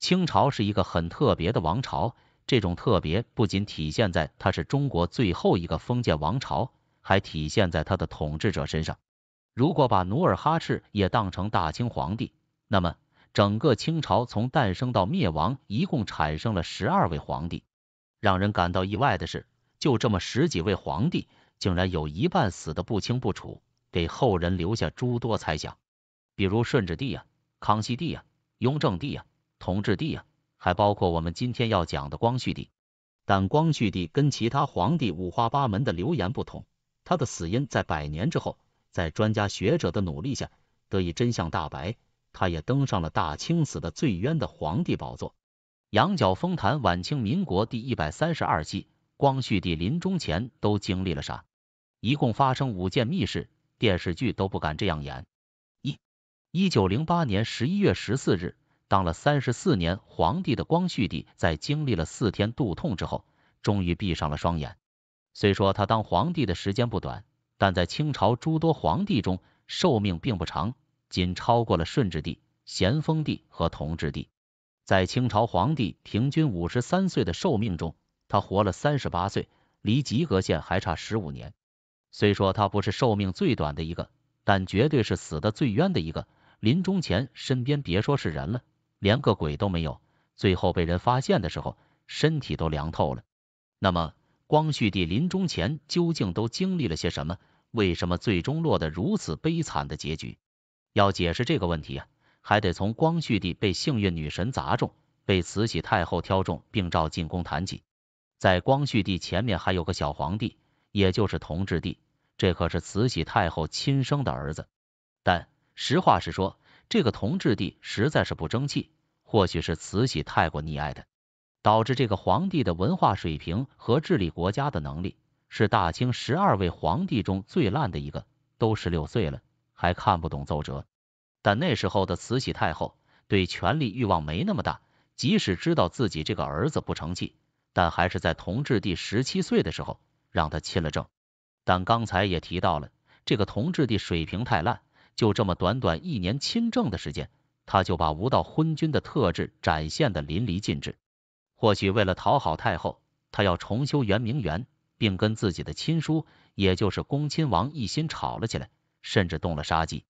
清朝是一个很特别的王朝，这种特别不仅体现在它是中国最后一个封建王朝，还体现在它的统治者身上。如果把努尔哈赤也当成大清皇帝，那么整个清朝从诞生到灭亡一共产生了十二位皇帝。让人感到意外的是，就这么十几位皇帝，竟然有一半死的不清不楚，给后人留下诸多猜想，比如顺治帝呀、康熙帝呀、雍正帝呀。同治帝呀，还包括我们今天要讲的光绪帝。但光绪帝跟其他皇帝五花八门的流言不同，他的死因在百年之后，在专家学者的努力下得以真相大白，他也登上了大清死的最冤的皇帝宝座。羊角风谈晚清民国第一百三十二期，光绪帝临终前都经历了啥？一共发生五件密事，电视剧都不敢这样演。一，一九零八年十一月十四日。当了三十四年皇帝的光绪帝，在经历了四天肚痛之后，终于闭上了双眼。虽说他当皇帝的时间不短，但在清朝诸多皇帝中，寿命并不长，仅超过了顺治帝、咸丰帝和同治帝。在清朝皇帝平均五十三岁的寿命中，他活了三十八岁，离及格线还差十五年。虽说他不是寿命最短的一个，但绝对是死的最冤的一个。临终前，身边别说是人了。连个鬼都没有，最后被人发现的时候，身体都凉透了。那么，光绪帝临终前究竟都经历了些什么？为什么最终落得如此悲惨的结局？要解释这个问题啊，还得从光绪帝被幸运女神砸中，被慈禧太后挑中并召进宫谈起。在光绪帝前面还有个小皇帝，也就是同治帝，这可是慈禧太后亲生的儿子。但实话实说。这个同治帝实在是不争气，或许是慈禧太过溺爱他，导致这个皇帝的文化水平和治理国家的能力是大清十二位皇帝中最烂的一个，都十六岁了还看不懂奏折。但那时候的慈禧太后对权力欲望没那么大，即使知道自己这个儿子不成器，但还是在同治帝十七岁的时候让他亲了政。但刚才也提到了，这个同治帝水平太烂。就这么短短一年亲政的时间，他就把无道昏君的特质展现的淋漓尽致。或许为了讨好太后，他要重修圆明园，并跟自己的亲叔，也就是恭亲王一心吵了起来，甚至动了杀机。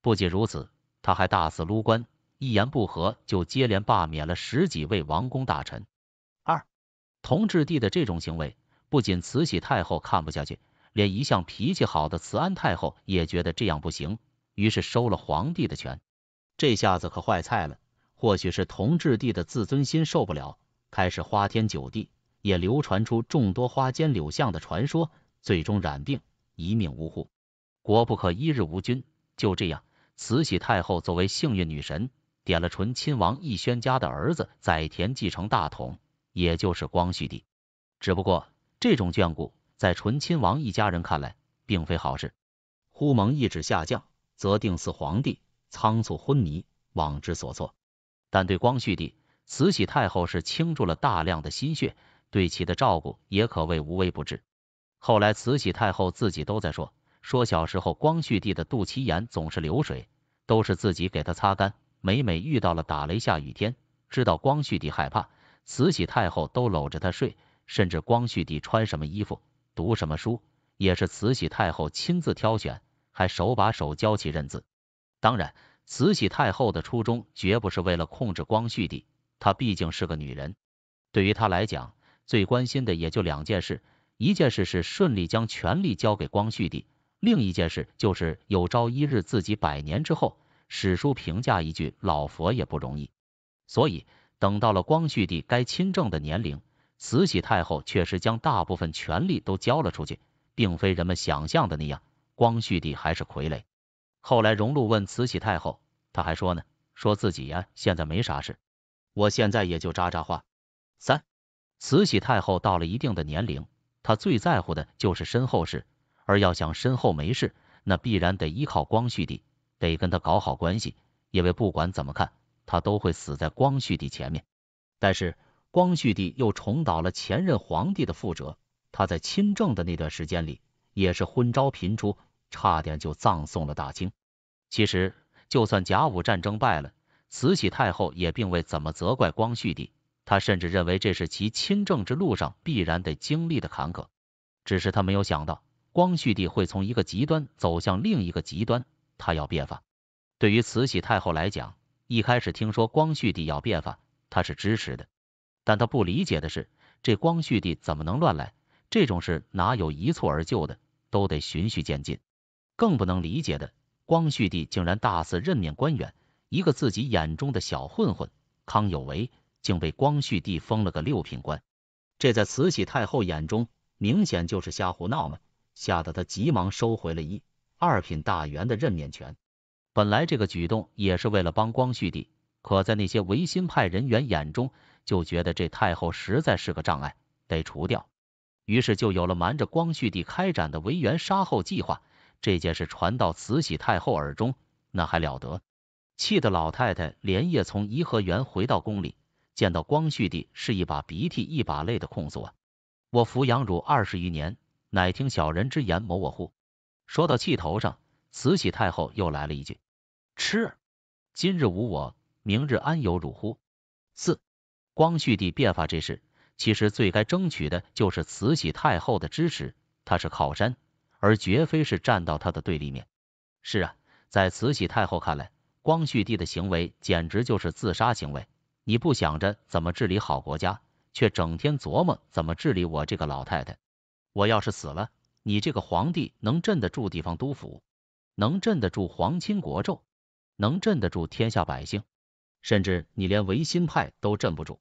不仅如此，他还大肆撸官，一言不合就接连罢免了十几位王公大臣。二，同治帝的这种行为，不仅慈禧太后看不下去，连一向脾气好的慈安太后也觉得这样不行。于是收了皇帝的权，这下子可坏菜了。或许是同治帝的自尊心受不了，开始花天酒地，也流传出众多花间柳巷的传说，最终染病一命呜呼。国不可一日无君，就这样，慈禧太后作为幸运女神，点了纯亲王奕轩家的儿子载湉继承大统，也就是光绪帝。只不过这种眷顾，在纯亲王一家人看来，并非好事。忽蒙一旨下降。则定似皇帝仓促昏迷，忘之所措。但对光绪帝，慈禧太后是倾注了大量的心血，对其的照顾也可谓无微不至。后来慈禧太后自己都在说，说小时候光绪帝的肚脐眼总是流水，都是自己给他擦干。每每遇到了打雷下雨天，知道光绪帝害怕，慈禧太后都搂着他睡。甚至光绪帝穿什么衣服、读什么书，也是慈禧太后亲自挑选。还手把手教其认字。当然，慈禧太后的初衷绝不是为了控制光绪帝，她毕竟是个女人，对于她来讲，最关心的也就两件事：一件事是顺利将权力交给光绪帝，另一件事就是有朝一日自己百年之后，史书评价一句“老佛爷不容易”。所以，等到了光绪帝该亲政的年龄，慈禧太后确实将大部分权力都交了出去，并非人们想象的那样。光绪帝还是傀儡。后来荣禄问慈禧太后，她还说呢，说自己呀现在没啥事，我现在也就扎扎话。三，慈禧太后到了一定的年龄，她最在乎的就是身后事，而要想身后没事，那必然得依靠光绪帝，得跟他搞好关系，因为不管怎么看，他都会死在光绪帝前面。但是光绪帝又重蹈了前任皇帝的覆辙，他在亲政的那段时间里。也是昏招频出，差点就葬送了大清。其实，就算甲午战争败了，慈禧太后也并未怎么责怪光绪帝，她甚至认为这是其亲政之路上必然得经历的坎坷。只是他没有想到，光绪帝会从一个极端走向另一个极端，他要变法。对于慈禧太后来讲，一开始听说光绪帝要变法，他是支持的。但他不理解的是，这光绪帝怎么能乱来？这种事哪有一蹴而就的？都得循序渐进，更不能理解的，光绪帝竟然大肆任免官员，一个自己眼中的小混混康有为，竟被光绪帝封了个六品官，这在慈禧太后眼中明显就是瞎胡闹嘛，吓得他急忙收回了一二品大员的任免权。本来这个举动也是为了帮光绪帝，可在那些维新派人员眼中，就觉得这太后实在是个障碍，得除掉。于是就有了瞒着光绪帝开展的维园杀后计划。这件事传到慈禧太后耳中，那还了得？气得老太太连夜从颐和园回到宫里，见到光绪帝是一把鼻涕一把泪的控诉啊！我抚养汝二十余年，乃听小人之言谋我乎？说到气头上，慈禧太后又来了一句：“痴，今日无我，明日安有汝乎？”四，光绪帝变法这事。其实最该争取的就是慈禧太后的支持，她是靠山，而绝非是站到她的对立面。是啊，在慈禧太后看来，光绪帝的行为简直就是自杀行为。你不想着怎么治理好国家，却整天琢磨怎么治理我这个老太太。我要是死了，你这个皇帝能镇得住地方督府？能镇得住皇亲国胄？能镇得住天下百姓？甚至你连维新派都镇不住？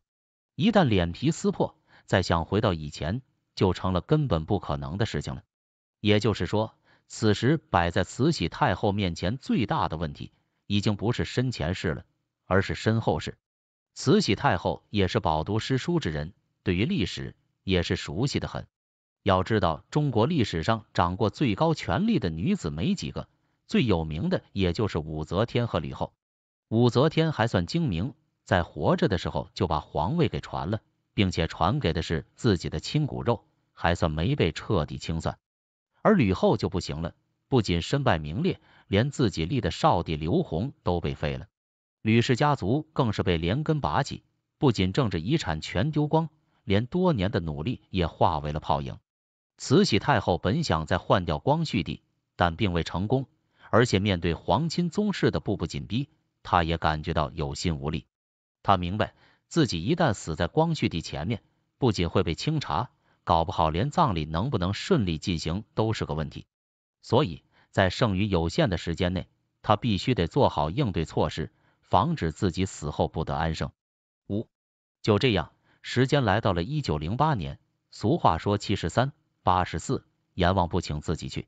一旦脸皮撕破，再想回到以前就成了根本不可能的事情了。也就是说，此时摆在慈禧太后面前最大的问题，已经不是身前事了，而是身后事。慈禧太后也是饱读诗书之人，对于历史也是熟悉的很。要知道，中国历史上掌过最高权力的女子没几个，最有名的也就是武则天和吕后。武则天还算精明。在活着的时候就把皇位给传了，并且传给的是自己的亲骨肉，还算没被彻底清算。而吕后就不行了，不仅身败名裂，连自己立的少帝刘弘都被废了，吕氏家族更是被连根拔起，不仅政治遗产全丢光，连多年的努力也化为了泡影。慈禧太后本想再换掉光绪帝，但并未成功，而且面对皇亲宗室的步步紧逼，她也感觉到有心无力。他明白，自己一旦死在光绪帝前面，不仅会被清查，搞不好连葬礼能不能顺利进行都是个问题。所以在剩余有限的时间内，他必须得做好应对措施，防止自己死后不得安生。五，就这样，时间来到了一九零八年。俗话说，七十三，八十四，阎王不请自己去。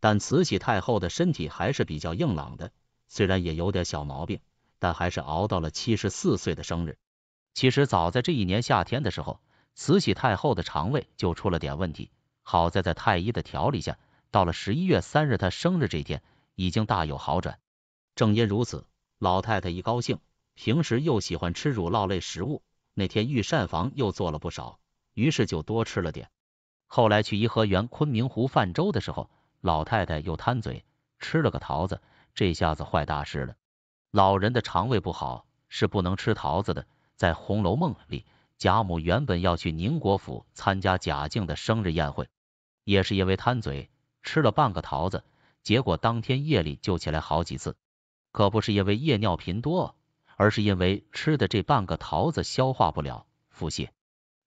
但慈禧太后的身体还是比较硬朗的，虽然也有点小毛病。但还是熬到了七十四岁的生日。其实早在这一年夏天的时候，慈禧太后的肠胃就出了点问题，好在在太医的调理下，到了十一月三日她生日这天，已经大有好转。正因如此，老太太一高兴，平时又喜欢吃乳酪类食物，那天御膳房又做了不少，于是就多吃了点。后来去颐和园昆明湖泛舟的时候，老太太又贪嘴，吃了个桃子，这下子坏大事了。老人的肠胃不好，是不能吃桃子的。在《红楼梦》里，贾母原本要去宁国府参加贾敬的生日宴会，也是因为贪嘴吃了半个桃子，结果当天夜里就起来好几次，可不是因为夜尿频多，而是因为吃的这半个桃子消化不了，腹泻。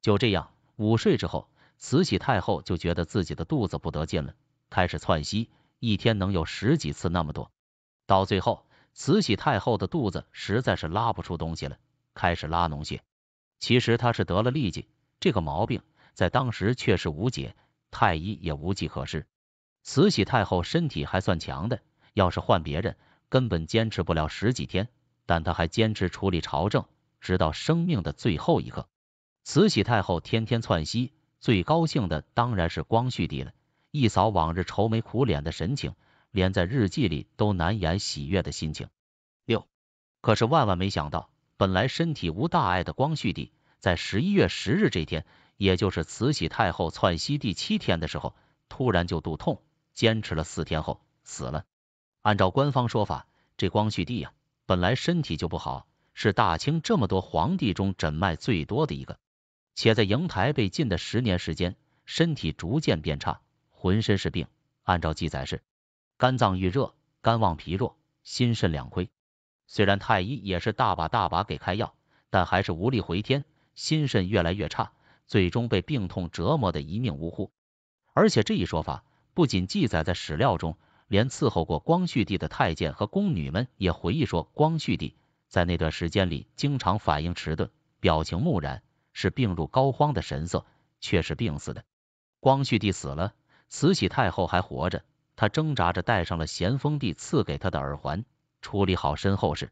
就这样，午睡之后，慈禧太后就觉得自己的肚子不得劲了，开始窜稀，一天能有十几次那么多，到最后。慈禧太后的肚子实在是拉不出东西了，开始拉脓血。其实她是得了痢疾，这个毛病在当时却是无解，太医也无计可施。慈禧太后身体还算强的，要是换别人，根本坚持不了十几天。但她还坚持处理朝政，直到生命的最后一刻。慈禧太后天天窜稀，最高兴的当然是光绪帝了，一扫往日愁眉苦脸的神情。连在日记里都难掩喜悦的心情。六，可是万万没想到，本来身体无大碍的光绪帝，在十一月十日这天，也就是慈禧太后窜西第七天的时候，突然就肚痛，坚持了四天后死了。按照官方说法，这光绪帝呀，本来身体就不好，是大清这么多皇帝中诊脉最多的一个，且在瀛台被禁的十年时间，身体逐渐变差，浑身是病。按照记载是。肝脏郁热，肝旺脾弱，心肾两亏。虽然太医也是大把大把给开药，但还是无力回天，心肾越来越差，最终被病痛折磨得一命呜呼。而且这一说法不仅记载在史料中，连伺候过光绪帝的太监和宫女们也回忆说，光绪帝在那段时间里经常反应迟钝，表情木然，是病入膏肓的神色，却是病死的。光绪帝死了，慈禧太后还活着。他挣扎着戴上了咸丰帝赐给他的耳环，处理好身后事。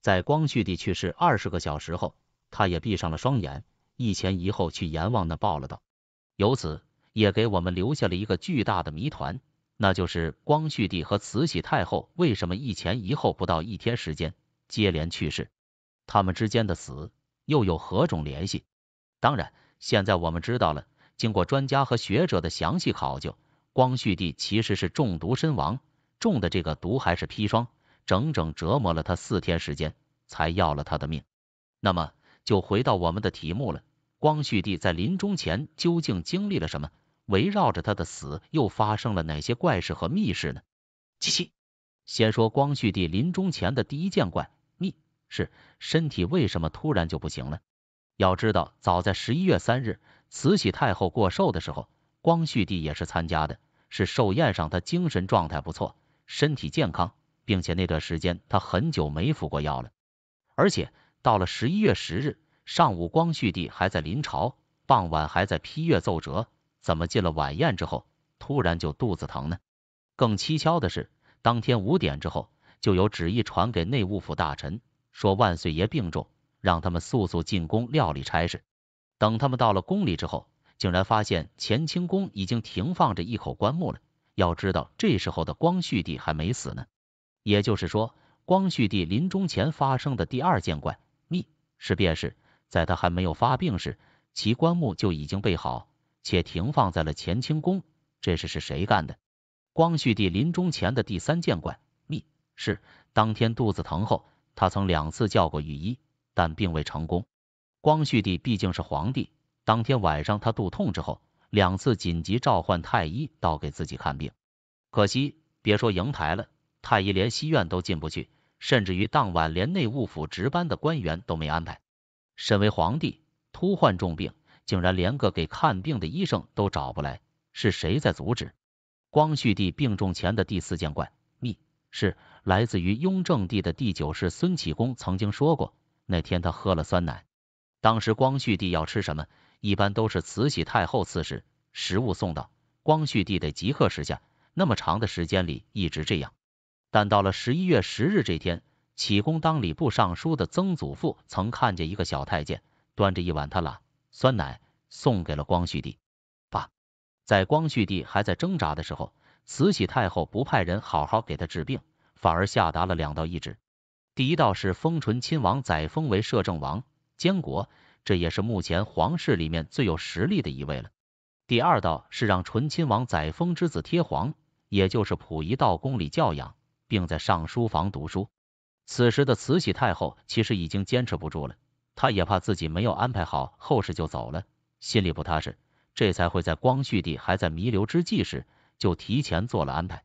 在光绪帝去世二十个小时后，他也闭上了双眼，一前一后去阎王那报了道。由此，也给我们留下了一个巨大的谜团，那就是光绪帝和慈禧太后为什么一前一后不到一天时间接连去世？他们之间的死又有何种联系？当然，现在我们知道了，经过专家和学者的详细考究。光绪帝其实是中毒身亡，中的这个毒还是砒霜，整整折磨了他四天时间，才要了他的命。那么就回到我们的题目了，光绪帝在临终前究竟经历了什么？围绕着他的死又发生了哪些怪事和秘事呢？七七，先说光绪帝临终前的第一件怪秘是身体为什么突然就不行了？要知道早在十一月三日，慈禧太后过寿的时候。光绪帝也是参加的，是寿宴上他精神状态不错，身体健康，并且那段时间他很久没服过药了。而且到了十一月十日上午，光绪帝还在临朝，傍晚还在批阅奏折，怎么进了晚宴之后突然就肚子疼呢？更蹊跷的是，当天五点之后就有旨意传给内务府大臣，说万岁爷病重，让他们速速进宫料理差事。等他们到了宫里之后，竟然发现乾清宫已经停放着一口棺木了。要知道，这时候的光绪帝还没死呢。也就是说，光绪帝临终前发生的第二件怪秘事，便是在他还没有发病时，其棺木就已经备好，且停放在了乾清宫。这事是谁干的？光绪帝临终前的第三件怪秘是，当天肚子疼后，他曾两次叫过御医，但并未成功。光绪帝毕竟是皇帝。当天晚上，他肚痛之后，两次紧急召唤太医到给自己看病。可惜，别说瀛台了，太医连西院都进不去，甚至于当晚连内务府值班的官员都没安排。身为皇帝，突患重病，竟然连个给看病的医生都找不来，是谁在阻止？光绪帝病重前的第四件怪秘，是来自于雍正帝的第九世孙启功曾经说过，那天他喝了酸奶。当时光绪帝要吃什么？一般都是慈禧太后赐食，食物送到，光绪帝得即刻食下。那么长的时间里一直这样，但到了十一月十日这天，启功当礼部尚书的曾祖父曾看见一个小太监端着一碗他拉酸奶送给了光绪帝。八，在光绪帝还在挣扎的时候，慈禧太后不派人好好给他治病，反而下达了两道懿旨。第一道是封醇亲王载沣为摄政王，监国。这也是目前皇室里面最有实力的一位了。第二道是让醇亲王载沣之子贴皇，也就是溥仪到宫里教养，并在上书房读书。此时的慈禧太后其实已经坚持不住了，她也怕自己没有安排好后事就走了，心里不踏实，这才会在光绪帝还在弥留之际时就提前做了安排。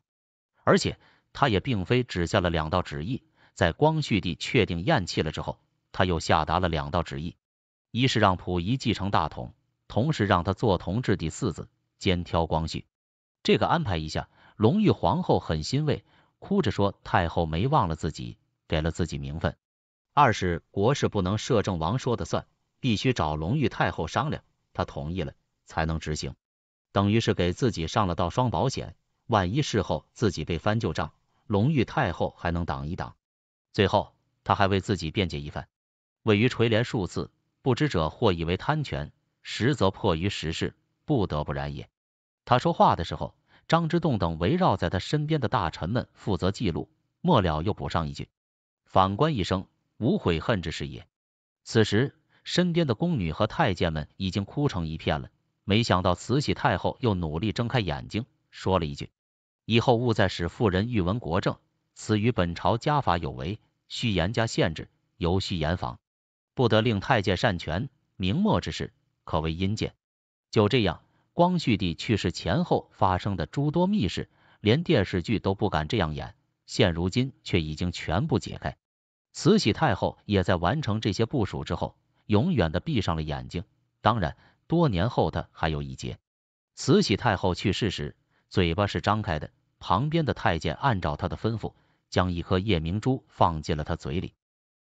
而且，她也并非只下了两道旨意，在光绪帝确定咽气了之后，他又下达了两道旨意。一是让溥仪继承大统，同时让他做同治第四子，兼挑光绪。这个安排一下，隆裕皇后很欣慰，哭着说太后没忘了自己，给了自己名分。二是国事不能摄政王说的算，必须找隆裕太后商量，他同意了才能执行，等于是给自己上了道双保险，万一事后自己被翻旧账，隆裕太后还能挡一挡。最后他还为自己辩解一番，位于垂帘数次。不知者或以为贪权，实则迫于时势，不得不然也。他说话的时候，张之洞等围绕在他身边的大臣们负责记录。末了又补上一句：“反观一生，无悔恨之事也。”此时，身边的宫女和太监们已经哭成一片了。没想到慈禧太后又努力睁开眼睛，说了一句：“以后勿再使妇人欲闻国政，此与本朝家法有违，须严加限制，尤须严防。”不得令太监擅权。明末之事可谓阴间。就这样，光绪帝去世前后发生的诸多秘事，连电视剧都不敢这样演。现如今却已经全部解开。慈禧太后也在完成这些部署之后，永远的闭上了眼睛。当然，多年后她还有一劫。慈禧太后去世时，嘴巴是张开的，旁边的太监按照她的吩咐，将一颗夜明珠放进了她嘴里。